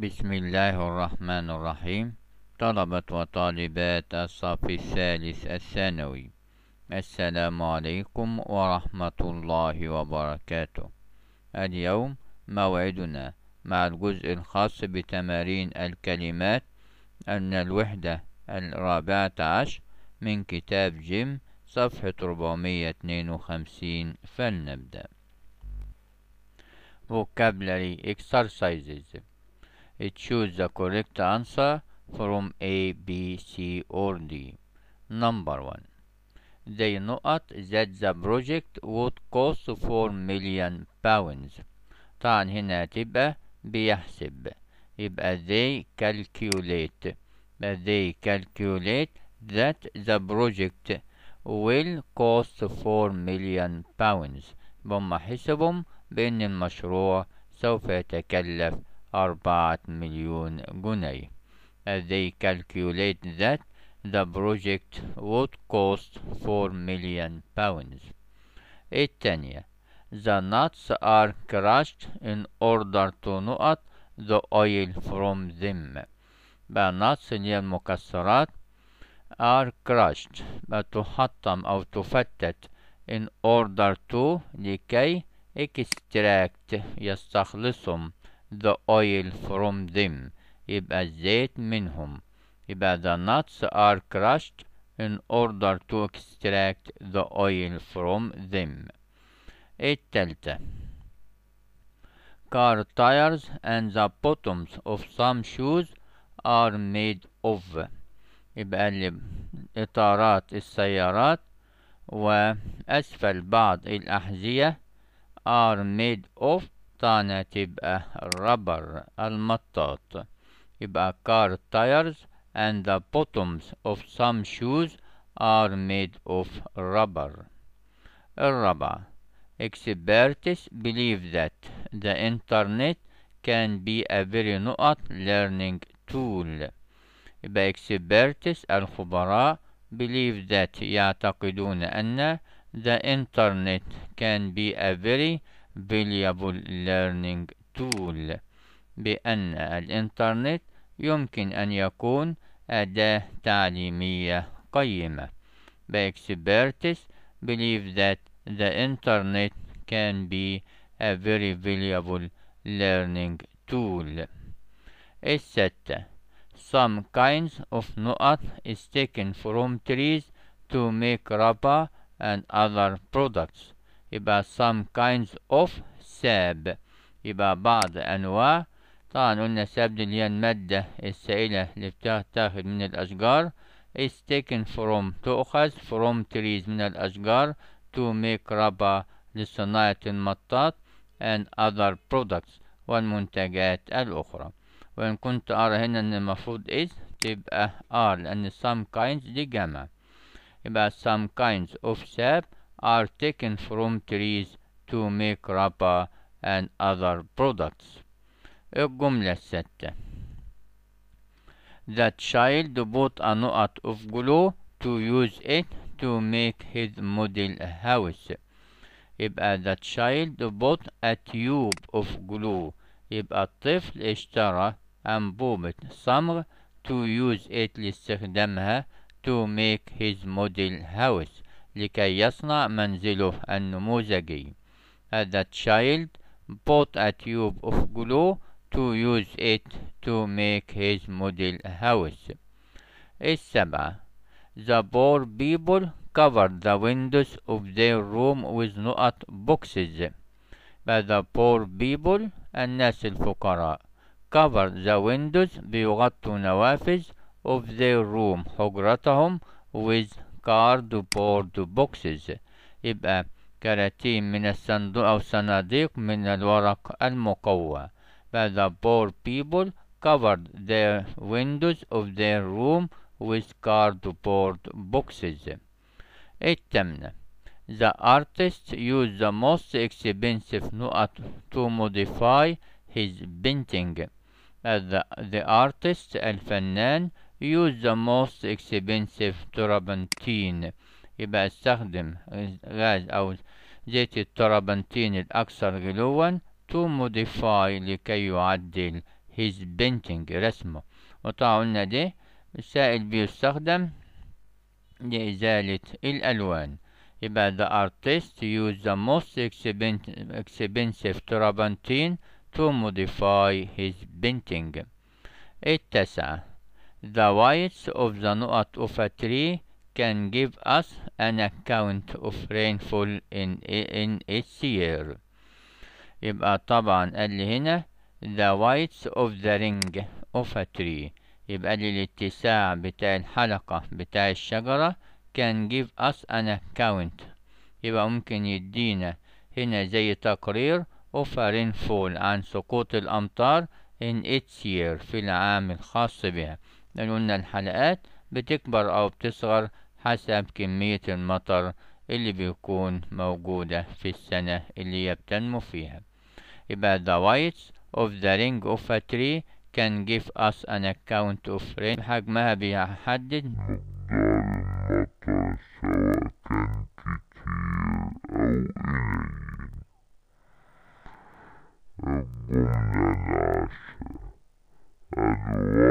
بسم الله الرحمن الرحيم طلبة وطالبات الصف الثالث الثانوي السلام عليكم ورحمة الله وبركاته اليوم موعدنا مع الجزء الخاص بتمارين الكلمات أن الوحدة الرابعة عشر من كتاب جيم صفحة 452 فلنبدأ Vocabulary Exercises It choose the correct answer from A, B, C, or D. Number one, they know that the project would cost four million pounds. طبعا هنا تبقى بيحسب يبقى they calculate they calculate that the project will cost four million pounds. هم حسبهم بأن المشروع سوف يتكلف 4 million guinea. As they calculate that the project would cost 4 million pounds. Etania. The nuts are crushed in order to know not the oil from them. The nuts the Mukasarat are crushed but to them or to fatted in order to decay extract yastakhlisum. Yes, the oil from them يبقى الزيت منهم يبقى the nuts are crushed in order to extract the oil from them التالتة car tires and the bottoms of some shoes are made of يبقى إطارات السيارات وأسفل بعض الأحذية are made of tane تبقى rubber المطاط يبقى car tires and the bottoms of some shoes are made of rubber. الرابع Experts believe that the internet can be a very نقط learning tool. يبقى experts الخبراء believe that يعتقدون أن the internet can be a very valuable learning tool بأن الإنترنت يمكن أن يكون أداة تعليمية قيمة The experts believe that the internet can be a very valuable learning tool. الستة Some kinds of nuat is taken from trees to make rubber and other products. يبقى some kinds of sap يبقى بعض أنواع طبعا قلنا ساب دي اللي هي المادة السائلة اللي بتتاخد من الأشجار is taken from تؤخذ from trees من الأشجار to make rubber لصناعة المطاط and other products والمنتجات الأخرى وإن كنت أرى هنا إن المفروض is تبقى are لأن some kinds دي جمع يبقى some kinds of sap are taken from trees to make rubber and other products. الجملة The child bought a nut of glue to use it to make his model house. If that child bought a tube of glue. a الطفل اشترى أنبوبة صمغ to use it لاستخدامها to make his model house. لكي يصنع منزله النموذجي the child bought a tube of glue to use it to make his model house السبعة The poor people covered the windows of their room with نقط boxes But the poor people الناس الفقراء covered the windows بيغطوا نوافذ of their room حجرتهم with cardboard boxes بوكسز يبقى كراتين من الصندوق أو صناديق من الورق المقوى The poor people covered their windows of their room with cardboard boxes الثامنة The artist used the most expensive nut to modify his painting. The, the artist الفنان use the most expensive turpentine يبقى استخدم غاز أو زيت الترابنتين الأكثر غلوا to modify لكي يعدل his painting رسمه وطبعا دي ده السائل بيستخدم لإزالة الألوان يبقى the artist use the most expensive turpentine to modify his painting التسعة The whites of the knot of a tree can give us an account of rainfall in, in its year. يبقى طبعا قال لي هنا the whites of the ring of a tree يبقى لي الاتساع بتاع الحلقة بتاع الشجرة can give us an account يبقى ممكن يدينا هنا زي تقرير of a rainfall عن سقوط الأمطار in its year في العام الخاص بها قلنا الحلقات بتكبر أو بتصغر حسب كمية المطر اللي بيكون موجودة في السنة اللي هي بتنمو فيها يبقى the whites of the ring of a tree can give us an account of rain حجمها بيحدد مقدار المطر سواء كان كتير أو قليل الجملة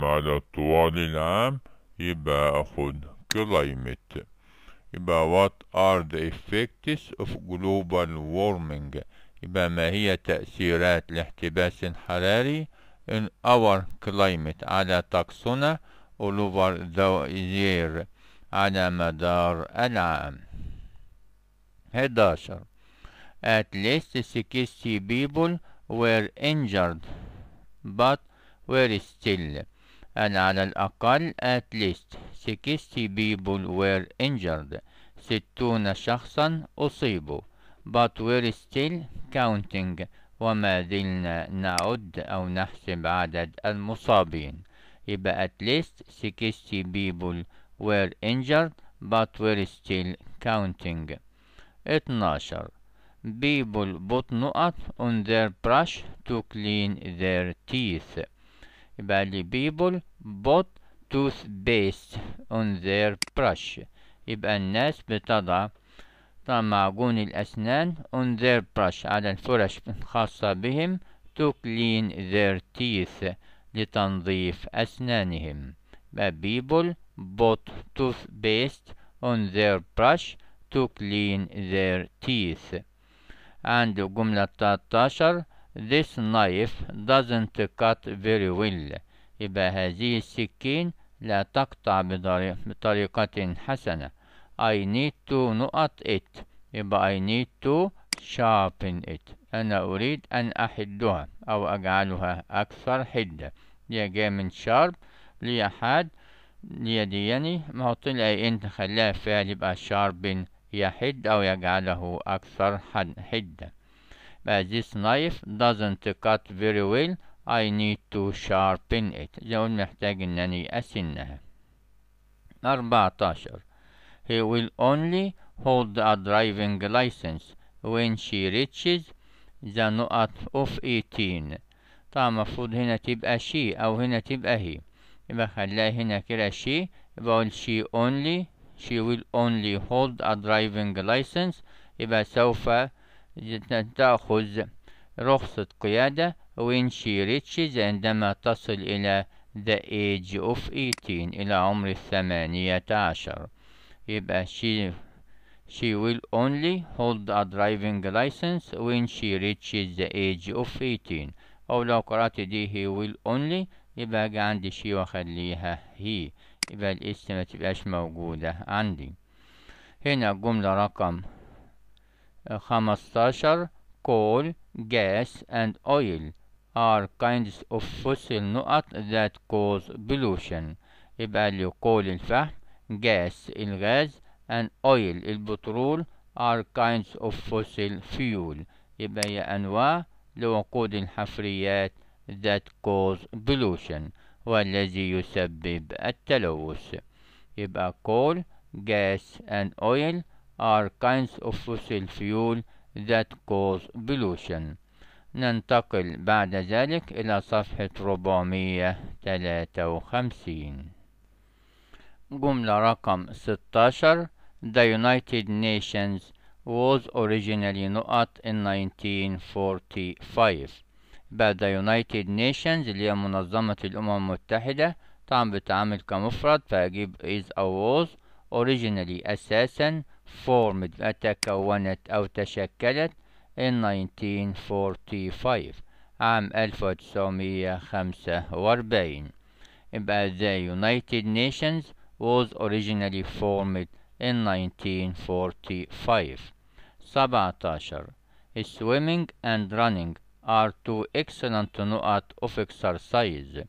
بنتكلم على العام يبقى أخد climate يبقى what are the effects of global warming يبقى ما هي تأثيرات الاحتباس الحراري in our climate على طقسنا all over the year على مدار العام 11 At least 60 people were injured but were still and على الأقل at least 60 people were injured ستون شخصا أصيبوا but we're still counting وما زلنا نعد أو نحسب عدد المصابين يبقى at least 60 people were injured but we're still counting 12 people put نقط on their brush to clean their teeth يبقى لي people bought toothpaste on their brush يبقى الناس بتضع معجون الأسنان on their brush على الفرش الخاصة بهم to clean their teeth لتنظيف أسنانهم يبقى people bought toothpaste on their brush to clean their teeth عند جملة 13 This knife doesn't cut very well يبقى هذه السكين لا تقطع بطريقة حسنة I need to نقط it يبقى I need to sharpen it أنا أريد أن أحدها أو أجعلها أكثر حدة دي جاية من sharp لي حاد دياني ما هو طلع انت خلاها فعل يبقى sharpen يحد أو يجعله أكثر حدة But this knife doesn't cut very well I need to sharpen it زون محتاج ان اني اسنها 14 he will only hold a driving license when she reaches the نقط of 18 طبعا المفروض هنا تبقى she او هنا تبقى he يبقى خليها هنا كده she بقول she only she will only hold a driving license يبقى سوف تأخذ رخصة قيادة when she reaches عندما تصل إلى the age of 18 إلى عمر الثمانية عشر يبقى she she will only hold a driving license when she reaches the age of 18 أو لو قرأت دي he will only يبقى أجي عندي she وأخليها he يبقى الاسم متبقاش موجودة عندي هنا الجملة رقم 15 coal, gas and oil are kinds of fossil نقط that cause pollution يبقى اللي coal الفحم gas الغاز and oil البترول are kinds of fossil fuel يبقى هي أنواع لوقود الحفريات that cause pollution والذي يسبب التلوث يبقى coal gas and oil are kinds of fossil fuel that cause pollution ننتقل بعد ذلك إلى صفحة 453 جملة رقم 16 The United Nations was originally not in 1945 بعد United Nations اللي هي منظمة الأمم المتحدة طبعا بتعامل كمفرد فأجيب is or was originally أساسا formed تكونت أو تشكلت in 1945 عام 1945 يبقى the United Nations was originally formed in 1945 17 Swimming and running are two excellent نقط of exercise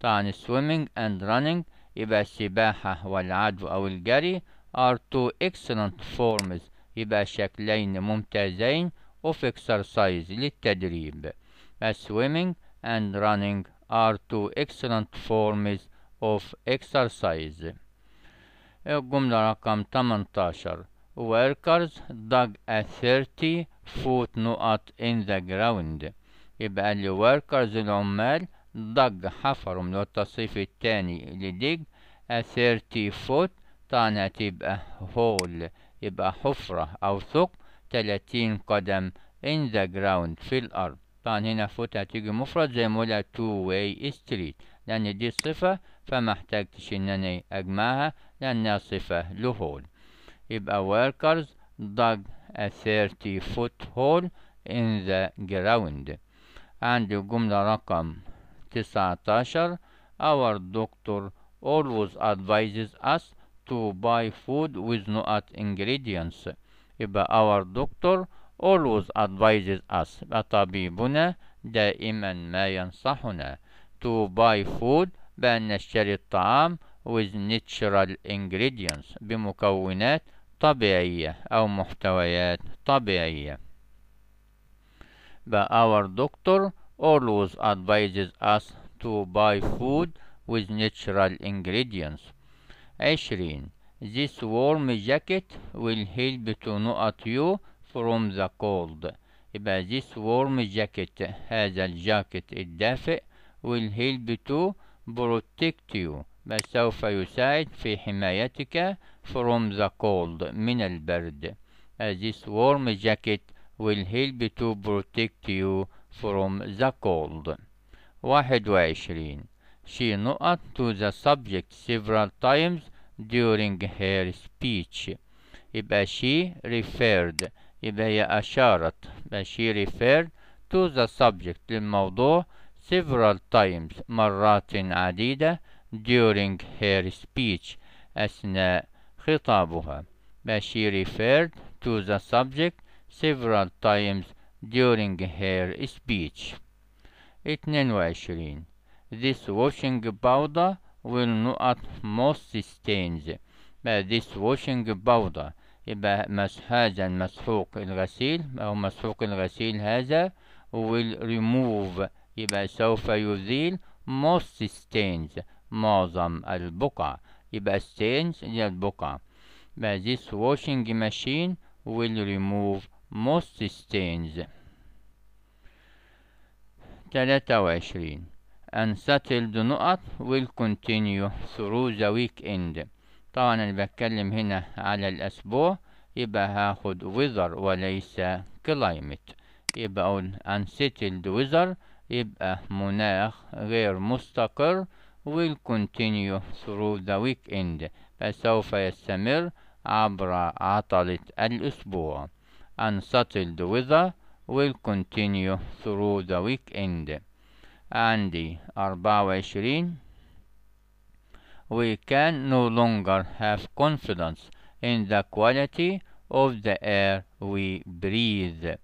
طبعا swimming and running يبقى السباحة والعدو أو الجري are two excellent forms يبقى شكلين ممتازين of exercise للتدريب swimming and running are two excellent forms of exercise الجملة رقم 18 workers dug a 30 foot نقط in the ground يبقى اللي workers العمال dug hafarum من التصريف التاني a 30 foot طعنة تبقى هول يبقى حفرة أو ثقب تلاتين قدم in the ground في الأرض طبعا هنا فوت هتيجي مفرد زي ما قلنا تو واي ستريت لأن دي صفة فما احتاجتش إن أنا أجمعها لأنها صفة لهول يبقى workers dug a thirty foot hole in the ground عندي جملة رقم تسعتاشر our doctor always advises us to buy food with not ingredients يبقى our doctor always advises us طبيبنا دائما ما ينصحنا to buy food بأن نشتري الطعام with natural ingredients بمكونات طبيعية أو محتويات طبيعية But our doctor always advises us to buy food with natural ingredients عشرين This warm jacket will help to not you from the cold يبقى this warm jacket هذا الجاكيت الدافئ will help to protect you بس سوف يساعد في حمايتك from the cold من البرد This warm jacket will help to protect you from the cold واحد وعشرين she nodded to the subject several times during her speech. If she referred if هي أشارت يبقى she referred to the subject للموضوع several times مرات عديدة during her speech أثناء خطابها يبقى she referred to the subject several times during her speech 22 this washing powder will not most stains. this washing powder يبقى هذا المسحوق الغسيل أو مسحوق الغسيل هذا will remove يبقى سوف يزيل most stains معظم البقع يبقى stains هي البقع يبقى this washing machine will remove most stains 23 unsettled نقط will continue through the weekend طبعا انا بتكلم هنا على الاسبوع يبقى هاخد weather وليس climate يبقى اقول unsettled weather يبقى مناخ غير مستقر will continue through the weekend فسوف يستمر عبر عطلة الأسبوع unsettled weather will continue through the weekend عندي أربعة وعشرين we can no longer have confidence in the quality of the air we breathe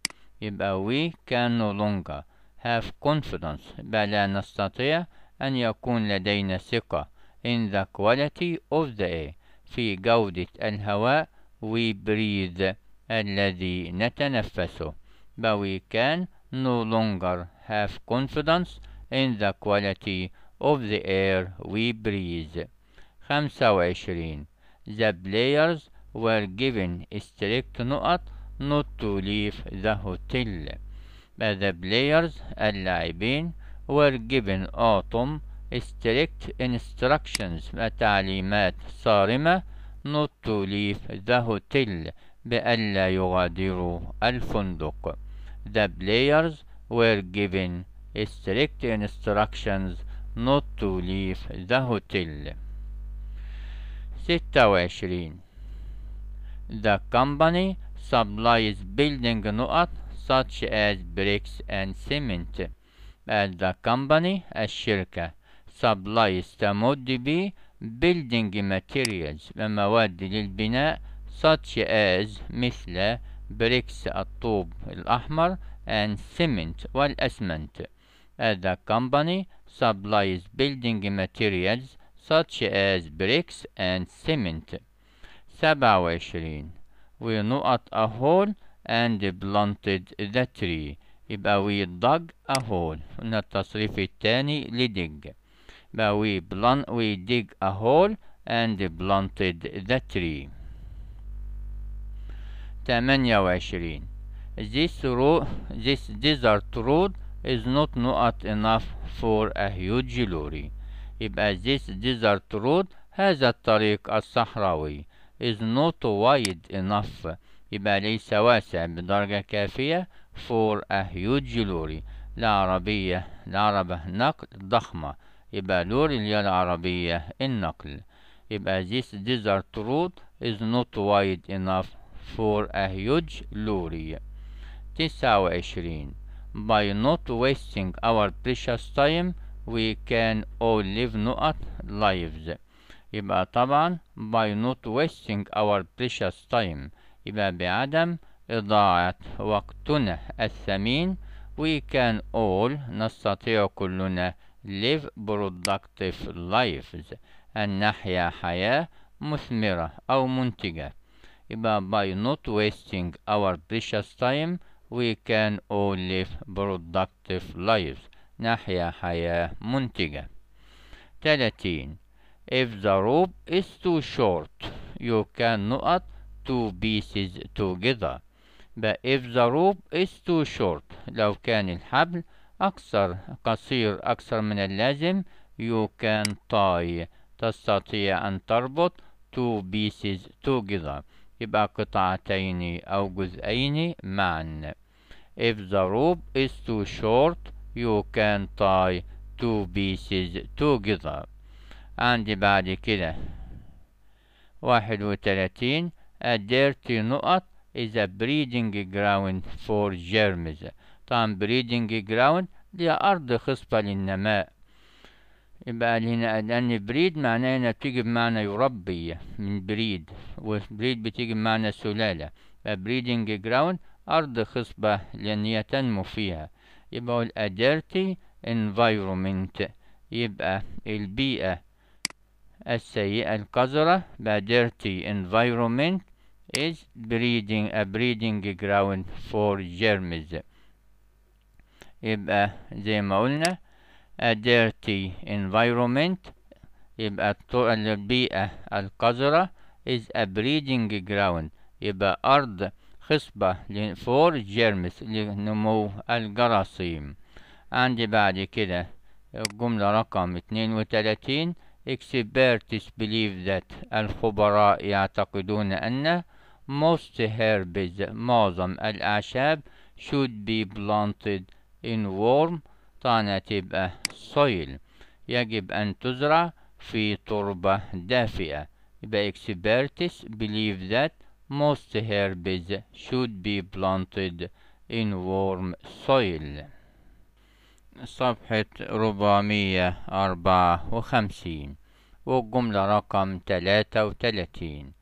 يبقى we can no longer have confidence بل لا نستطيع أن يكون لدينا ثقة in the quality of the air في جودة الهواء we breathe الذي نتنفسه but we can no longer have confidence in the quality of the air we breathe. 25 The players were given strict نقط not to leave the hotel. But the players اللاعبين were given autumn strict instructions تعليمات صارمة not to leave the hotel بألا يغادروا الفندق. The players were given strict instructions not to leave the hotel 26 The company supplies building نقط such as bricks and cement and the company الشركة supplies تمد B building materials ومواد للبناء such as مثل bricks الطوب الأحمر and cement والأسمنت as the company supplies building materials such as bricks and cement. We know at a hole and blunted the tree يبقى we dug a hole Not التصريف التاني it any we, blunt, we dig a hole and blunted the tree 28 this road this desert road is not not enough for a huge lorry يبقى this desert road هذا الطريق الصحراوي is not wide enough يبقى ليس واسع بدرجة كافية for a huge lorry لعربية لعربة نقل ضخمة يبقى لوري اللي العربية النقل يبقى this desert road is not wide enough for a huge lorry تسعة وعشرين By not wasting our precious time we can all live new lives يبقى طبعا by not wasting our precious time يبقى بعدم إضاعة وقتنا الثمين we can all نستطيع كلنا live productive lives أن نحيا حياة مثمرة أو منتجة يبقى by not wasting our precious time we can all live productive lives نحيا حياة منتجة 30 If the rope is too short you can knot two pieces together but if the rope is too short لو كان الحبل أكثر قصير أكثر من اللازم you can tie تستطيع أن تربط two pieces together يبقى قطعتين أو جزئين معا If the rope is too short you can tie two pieces together عندي بعد كده واحد A dirty نقط is a breeding ground for germs طبعا breeding ground دي أرض خصبة للنماء يبقى قال هنا لأن بريد معناه هنا بتيجي بمعنى يربي من بريد وبريد بتيجي بمعنى سلالة بريدنج جراوند أرض خصبة لأن هي تنمو فيها يبقى هو الأديرتي انفيرومنت يبقى البيئة السيئة القذرة بقى ديرتي environment is breeding a breeding ground for germs يبقى زي ما قلنا a dirty environment يبقى البيئة القذرة is a breeding ground يبقى أرض خصبة for germs لنمو الجراثيم عندي بعد كده الجملة رقم اتنين وتلاتين experts believe that الخبراء يعتقدون أن most herbs معظم الأعشاب should be planted in warm طانة تبقى soil يجب أن تزرع في تربة دافئة يبقى experts believe that most herbs should be planted in warm soil صفحة 454 والجملة رقم 33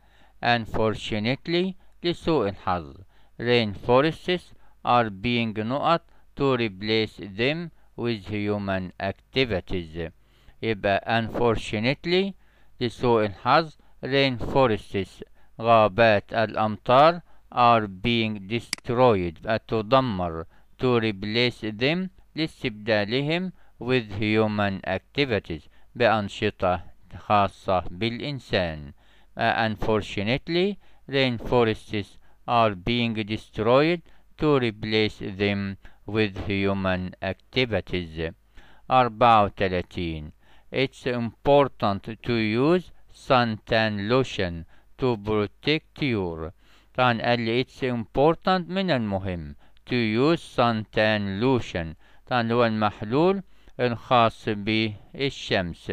Unfortunately لسوء الحظ rainforests are being not to replace them with human activities. but unfortunately the soil has rainforests غابات الأمطار are being destroyed تدمر to replace them لاستبدالهم with human activities بأنشطة خاصة بالإنسان unfortunately rainforests are being destroyed to replace them with human activities 34 It's important to use suntan lotion to protect your طبعا قال لي it's important من المهم to use suntan lotion طبعا هو المحلول الخاص بالشمس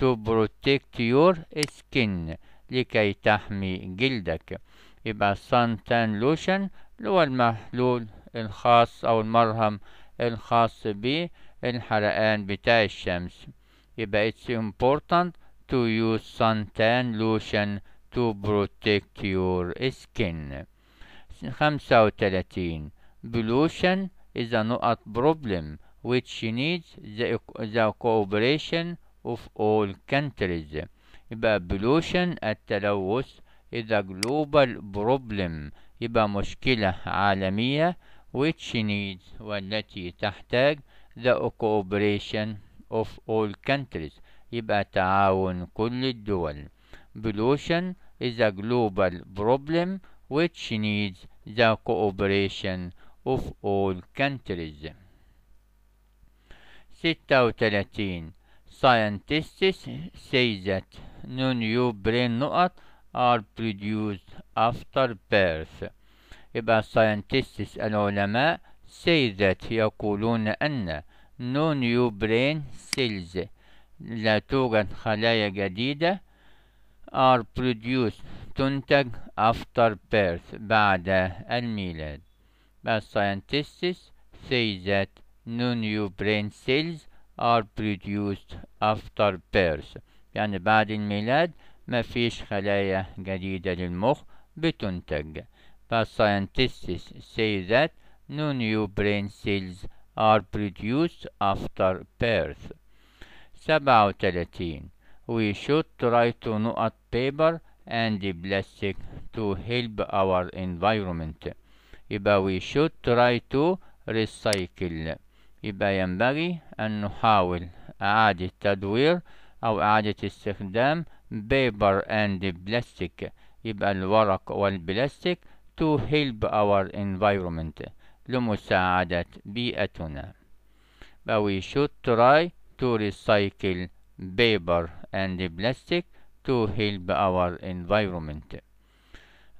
to protect your skin لكي تحمي جلدك يبقى suntan lotion اللي هو المحلول الخاص أو المرهم الخاص بالحرقان بتاع الشمس يبقى it's important to use suntan lotion to protect your skin 35 pollution is a not problem which needs the, the cooperation of all countries يبقى pollution التلوث is a global problem يبقى مشكلة عالمية which she needs والتي تحتاج the cooperation of all countries يبقى تعاون كل الدول pollution is a global problem which needs the cooperation of all countries 36 Scientists say that no new brain are produced after birth يبقى scientists العلماء say that يقولون أن no new brain cells لا توجد خلايا جديدة are produced تنتج after birth بعد الميلاد بس scientists say that no new brain cells are produced after birth يعني بعد الميلاد مفيش خلايا جديدة للمخ بتنتج but scientists say that no new brain cells are produced after birth. 37. We should try to not paper and plastic to help our environment. يبقى we should try to recycle. يبقى ينبغي أن نحاول إعادة تدوير أو إعادة استخدام paper and plastic. يبقى الورق والبلاستيك to help our environment لمساعدة بيئتنا but we should try to recycle paper and plastic to help our environment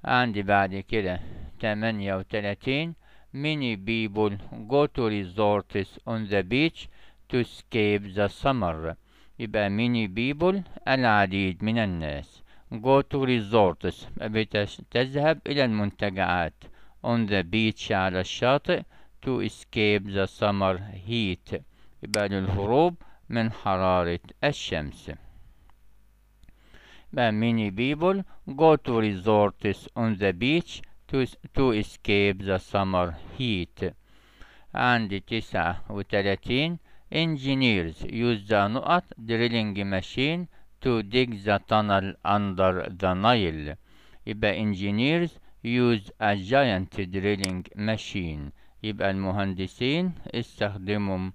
عندي بعد كده 38 many people go to resorts on the beach to escape the summer يبقى many people العديد من الناس Go to resorts بتذهب إلى المنتجعات on the beach على الشاطئ to escape the summer heat يبقى للهروب من حرارة الشمس but many people go to resorts on the beach to, to escape the summer heat and 39 engineers use the نقط drilling machine to dig the tunnel under the Nile يبقى engineers use a giant drilling machine يبقى المهندسين استخدموا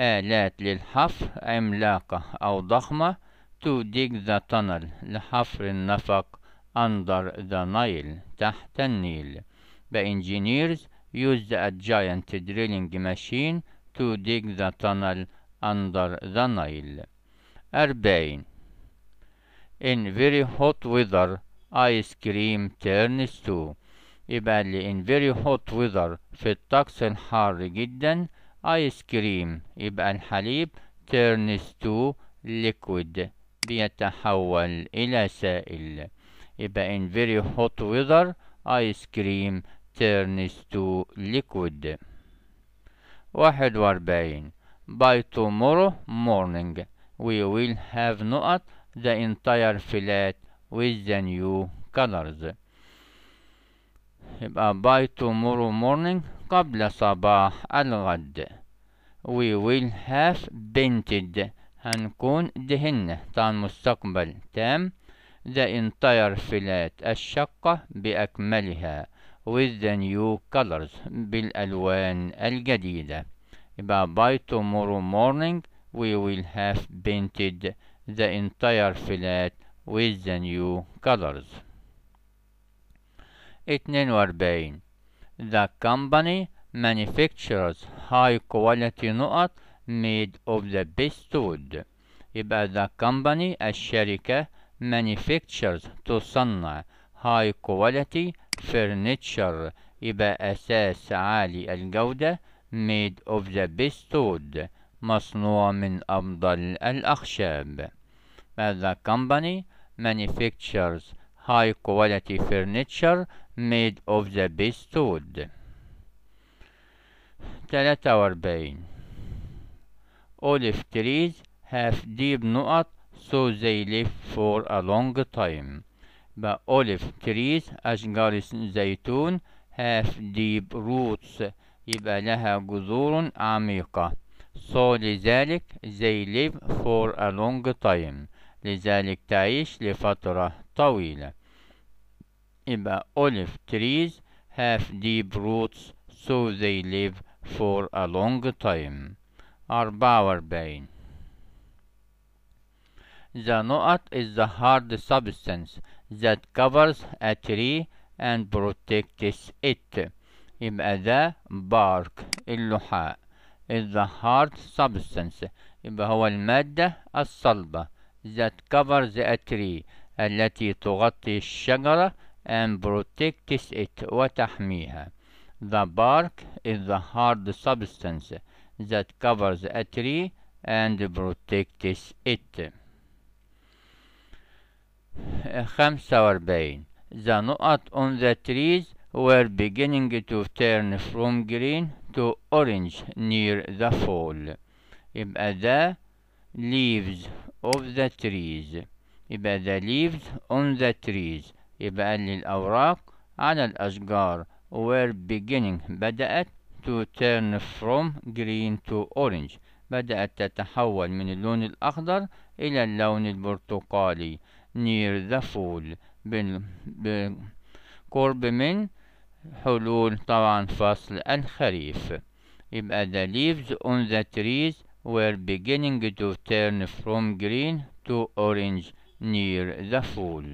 آلات للحفر عملاقة أو ضخمة to dig the tunnel لحفر النفق under the Nile تحت النيل The engineers used a giant drilling machine to dig the tunnel under the Nile أربعين In very hot weather, ice cream turns to يبقى in very hot weather في الطقس الحار جدا ice cream يبقى الحليب turns to liquid بيتحول إلى سائل يبقى in very hot weather ice cream turns to liquid واحد واربعين by tomorrow morning we will have not the entire flat with the new colors يبقى by tomorrow morning قبل صباح الغد we will have painted هنكون دهنا طال مستقبل تام the entire flat الشقة بأكملها with the new colors بالألوان الجديدة يبقى by tomorrow morning we will have painted the entire flat with the new colors 42 The company manufactures high quality نقط made of the best wood يبقى the company الشركة manufactures تصنع high quality furniture يبقى أساس عالي الجودة made of the best wood مصنوع من أفضل الأخشاب where the company manufactures high quality furniture made of the best wood. تلاتة وأربعين Olive trees have deep knot so they live for a long time. But olive trees as أشجار الزيتون have deep roots يبقى لها جذور عميقة. So لذلك they live for a long time. لذلك تعيش لفترة طويلة يبقى olive trees have deep roots so they live for a long time أربعة وأربعين The نقط is the hard substance that covers a tree and protects it يبقى ده bark اللحاء is the hard substance يبقى هو المادة الصلبة that covers the tree التي تغطي الشجرة and protects it وتحميها. The bark is the hard substance that covers a tree and protects it. 45 The nuat on the trees were beginning to turn from green to orange near the fall. يبقى leaves of the trees يبقى the leaves on the trees يبقى اللي الأوراق على الأشجار were beginning بدأت to turn from green to orange بدأت تتحول من اللون الأخضر إلى اللون البرتقالي near the fall بالقرب من حلول طبعا فصل الخريف يبقى the leaves on the trees were beginning to turn from green to orange near the fall.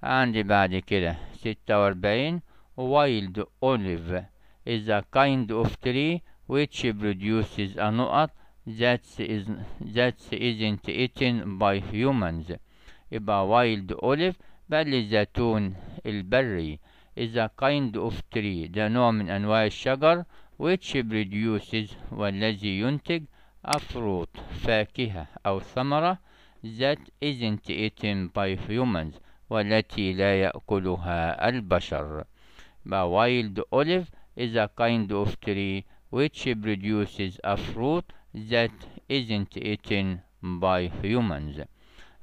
And the كده ستة وأربعين wild olive is a kind of tree which produces a nut that is that isn't eaten by humans. يبقى wild olive بل ilberry, is a kind of tree the نوع and أنواع sugar, which produces والذي a fruit فاكهة أو ثمرة that isn't eaten by humans والتي لا يأكلها البشر. A wild olive is a kind of tree which produces a fruit that isn't eaten by humans.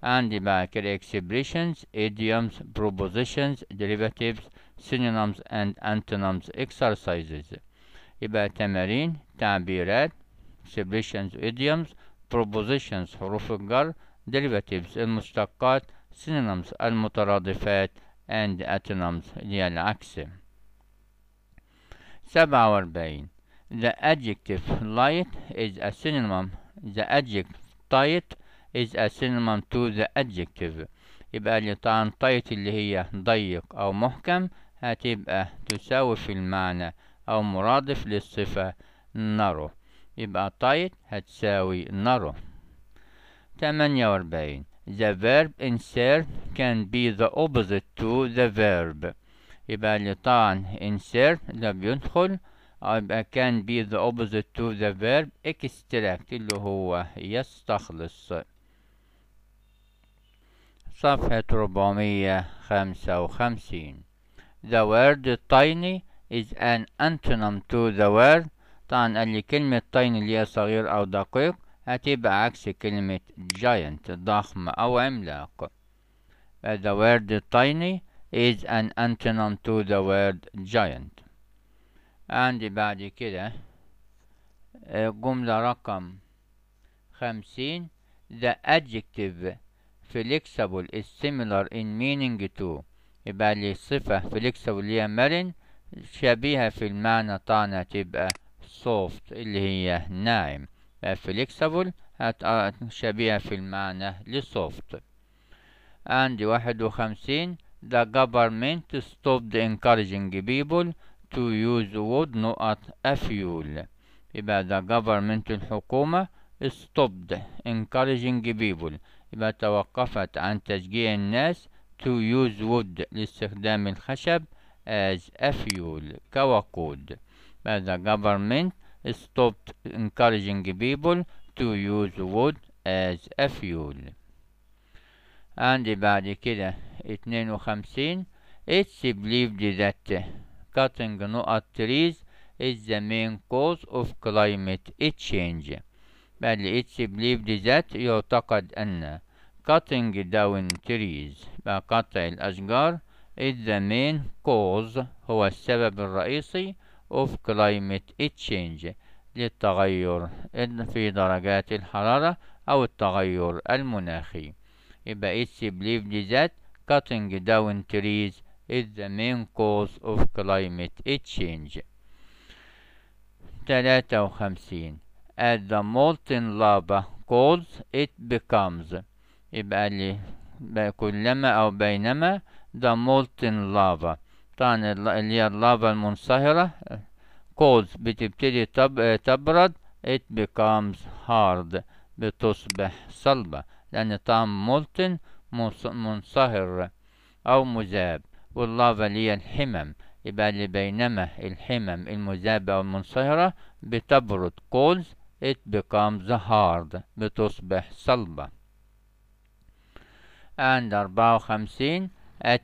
And the expressions, idioms, propositions, derivatives, synonyms and antonyms exercises. يبقى تمارين تعبيرات exhibitions idioms propositions حروف الجر derivatives المشتقات synonyms المترادفات and antonyms اللي هي العكس سبعة وأربعين The adjective light is a synonym The adjective tight is a synonym to the adjective يبقى طعن tight اللي هي ضيق أو محكم هتبقى تساوي في المعنى أو مرادف للصفة narrow يبقى تايت هتساوي narrow تمانية وأربعين The verb insert can be the opposite to the verb يبقى اللي طبعا insert ده بيدخل يبقى can be the opposite to the verb extract اللي هو يستخلص صفحة ربعمية خمسة وخمسين The word tiny is an antonym to the word طبعا قال لي كلمة تايني اللي هي صغير أو دقيق هتبقى عكس كلمة جاينت ضخم أو عملاق uh, the word tiny is an antonym to the word giant عندي بعد كده uh, جملة رقم خمسين the adjective flexible is similar in meaning to يبقى لي صفة flexible اللي هي مرن شبيهة في المعنى طعنة تبقى soft اللي هي ناعم flexible شبيهة في المعنى لsoft عندي واحد وخمسين the government stopped encouraging people to use wood not a fuel يبقى the government الحكومة stopped encouraging people يبقى توقفت عن تشجيع الناس to use wood لاستخدام الخشب as a fuel كوقود but the government stopped encouraging people to use wood as a fuel عندي بعد كده اتنين وخمسين It's believed that cutting no trees is the main cause of climate change بل it's believed that يعتقد أن cutting down trees بقطع الأشجار is the main cause هو السبب الرئيسي of climate change للتغير في درجات الحرارة أو التغير المناخي يبقى it's believed that cutting down trees is the main cause of climate change 53 as the molten lava cools it becomes يبقى اللي كلما أو بينما the molten lava تاني اللي هي اللافا المنصهرة كولز بتبتدي تب تبرد it becomes hard بتصبح صلبة لأن طعم مولتن منصهر أو مذاب واللافا اللي هي الحمم يبقى اللي بينما الحمم المذابة أو المنصهرة بتبرد كولز it becomes hard بتصبح صلبة and أربعة وخمسين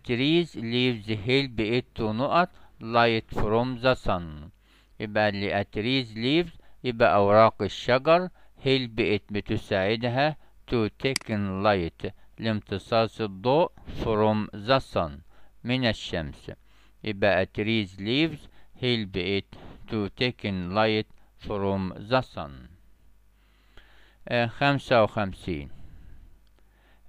trees leaves help it to not light from the sun يبقى اللي trees leaves يبقى أوراق الشجر help it بتساعدها to taken light لامتصاص الضوء from the sun من الشمس يبقى trees leaves help it to take in light from the sun خمسة وخمسين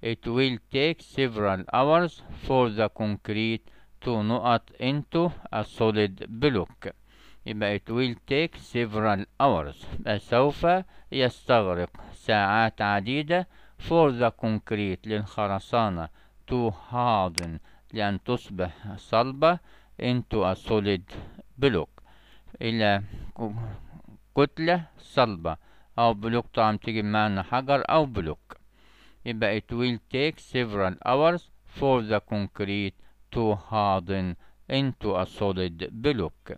It will take several hours for the concrete to knot into a solid block. يبقى it will take several hours سوف يستغرق ساعات عديدة for the concrete للخرسانة to harden لأن تصبح صلبة into a solid block إلى كتلة صلبة أو بلوك طبعا تيجي بمعنى حجر أو بلوك يبقى it will take several hours for the concrete to harden into a solid block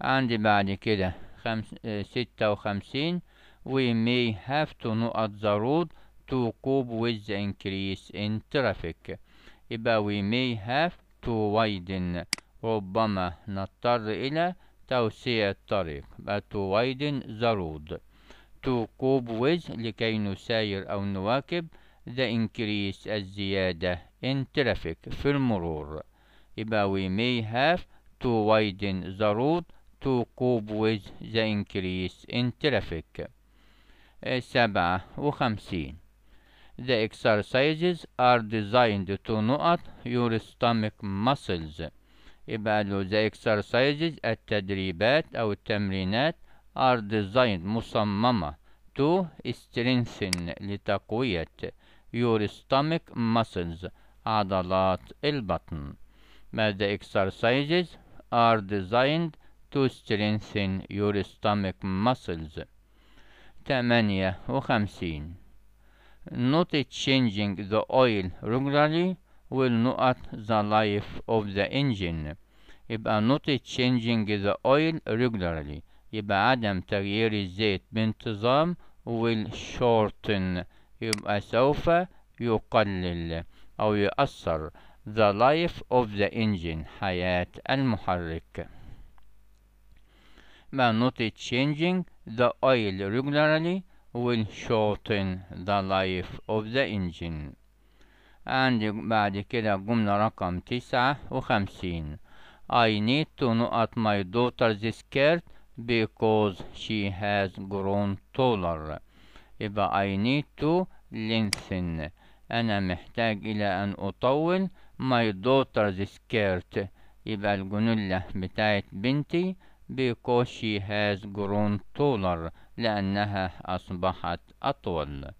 عندي بعد كده خمس ستة وخمسين we may have to at the road to cope with the increase in traffic يبقى we may have to widen ربما نضطر إلى توسيع الطريق يبقى to widen the road to cope with لكي نساير أو نواكب the increase الزيادة in traffic في المرور يبقى we may have to widen the road to cope with the increase in traffic سبعة وخمسين The exercises are designed to نقط your stomach muscles يبقى له the exercises التدريبات أو التمرينات are designed مصممة to strengthen لتقوية your stomach muscles عضلات البطن but the exercises are designed to strengthen your stomach muscles 58 Not changing the oil regularly will not the life of the engine. If not changing the oil regularly, يبقى عدم تغيير الزيت بانتظام will shorten يبقى سوف يقلل أو يأثر the life of the engine حياة المحرك ما not changing the oil regularly will shorten the life of the engine and بعد كده جملة رقم تسعة وخمسين I need to knot my daughter's skirt because she has grown taller يبقى I need to lengthen أنا محتاج إلى أن أطول my daughter's skirt يبقى الجنلة بتاعت بنتي because she has grown taller لأنها أصبحت أطول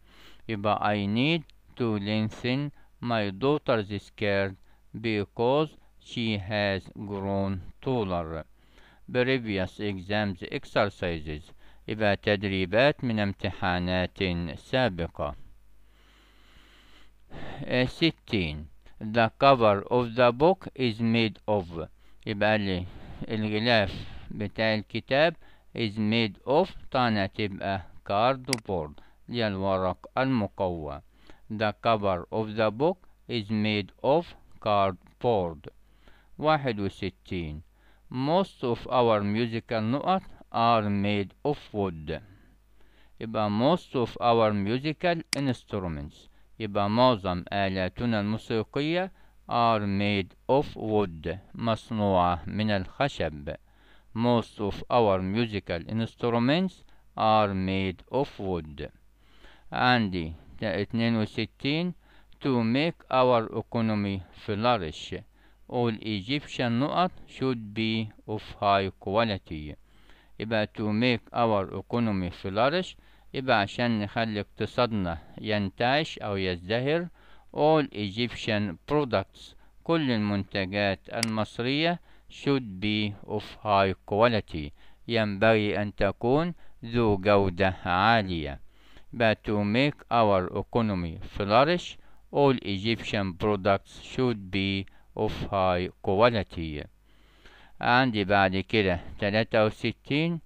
يبقى I need to lengthen my daughter's skirt because she has grown taller previous exams exercises إلى تدريبات من امتحانات سابقة ستين The cover of the book is made of يبقى الغلاف بتاع الكتاب is made of طانة تبقى cardboard هي الورق المقوى The cover of the book is made of cardboard واحد وستين most of our musical notes are made of wood. يبقى most of our musical instruments يبقى معظم آلاتنا الموسيقية are made of wood مصنوعة من الخشب most of our musical instruments are made of wood عندي 62 to make our economy flourish all Egyptian نقط should be of high quality يبقى to make our economy flourish يبقى عشان نخلي اقتصادنا ينتعش أو يزدهر all Egyptian products كل المنتجات المصرية should be of high quality ينبغي أن تكون ذو جودة عالية but to make our economy flourish all Egyptian products should be of high quality عندي بعد كده تلاتة وستين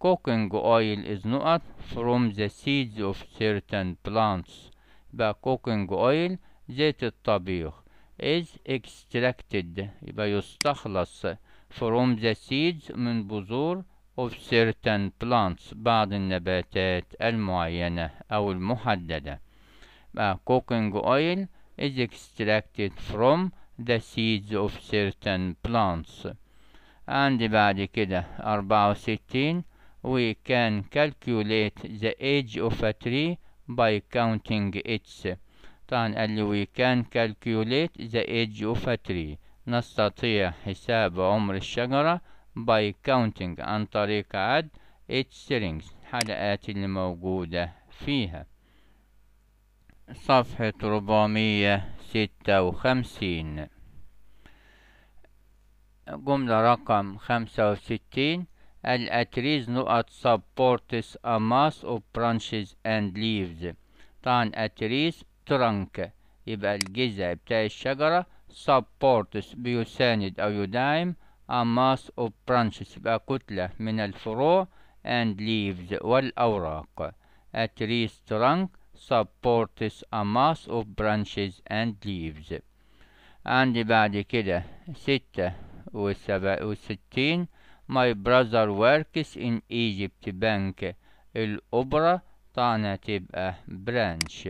cooking oil is not from the seeds of certain plants يبقى cooking oil زيت الطبيخ is extracted يبقى يستخلص from the seeds من بذور of certain plants بعض النباتات المعينة أو المحددة يبقى cooking oil is extracted from the seeds of certain plants and بعد كده 64 we can calculate the age of a tree by counting its طبعا قال لي we can calculate the age of a tree نستطيع حساب عمر الشجرة by counting عن طريق عد its rings الحلقات اللي موجودة فيها صفحة ربعمية ستة وخمسين جملة رقم خمسة وستين الأتريز نقط supports a mass of branches and leaves طبعا أتريز trunk يبقى الجذع بتاع الشجرة supports بيساند أو يدعم a mass of branches يبقى كتلة من الفروع and leaves والأوراق أتريز ترنك trunk supports a mass of branches and leaves عندي بعد كده ستة وسبع وستين my brother works in Egypt bank الأبرة طعنة تبقى branch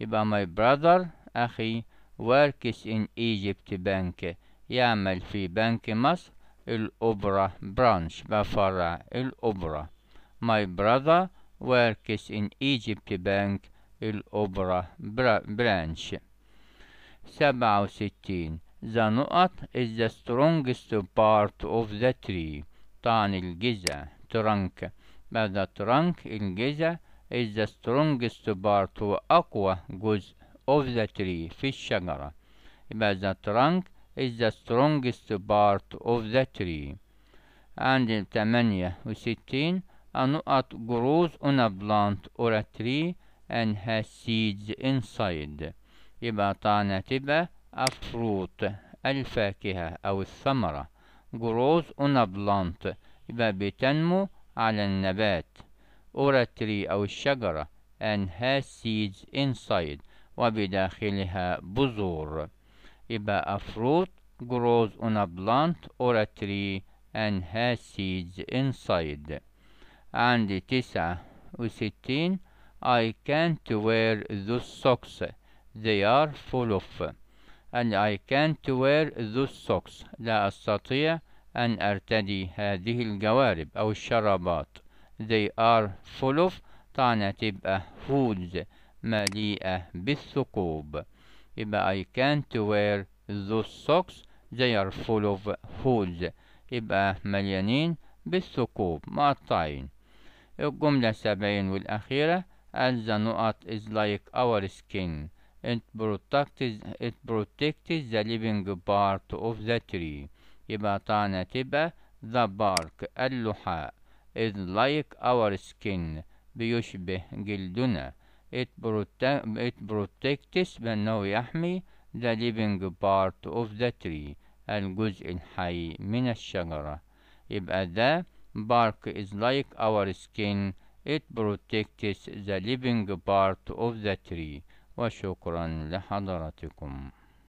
يبقى my brother أخي works in Egypt bank يعمل في بنك مصر الأبرة branch بفرع الأبرة. my brother works in Egypt Bank il الأوبرا branch 67 The نقط is the strongest part of the tree il giza, trunk but the trunk giza is the strongest part aqua goes of the tree في but the trunk is the strongest part of the tree and 68 أنوات جروز أنا بلانت أورا تري أن ها سيدز إنسايد يبا تانا تبقى أفروت الفاكهة أو الثمرة جروز أنا بلانت يبقى بتنمو على النبات أورا تري أو الشجرة أن ها سيدز إنسايد وبداخلها بذور يبا أفروت جروز أنا بلانت أورا تري أن ها سيدز إنسايد And عندي تسعة وستين I can't wear those socks they are full of and I can't wear those socks لا أستطيع أن أرتدي هذه الجوارب أو الشرابات they are full of طبعا هتبقى hoods مليئة بالثقوب يبقى I can't wear those socks they are full of hoods يبقى مليانين بالثقوب مقطعين الجملة سبعين والأخيرة as the nut is like our skin it protects it protects the living part of the tree يبقى طعنة تبقى the bark اللحاء is like our skin بيشبه جلدنا it, protect, it protects بأنه يحمي the living part of the tree الجزء الحي من الشجرة يبقى ده Bark is like our skin, it protects the living part of the tree. وشكرا لحضرتكم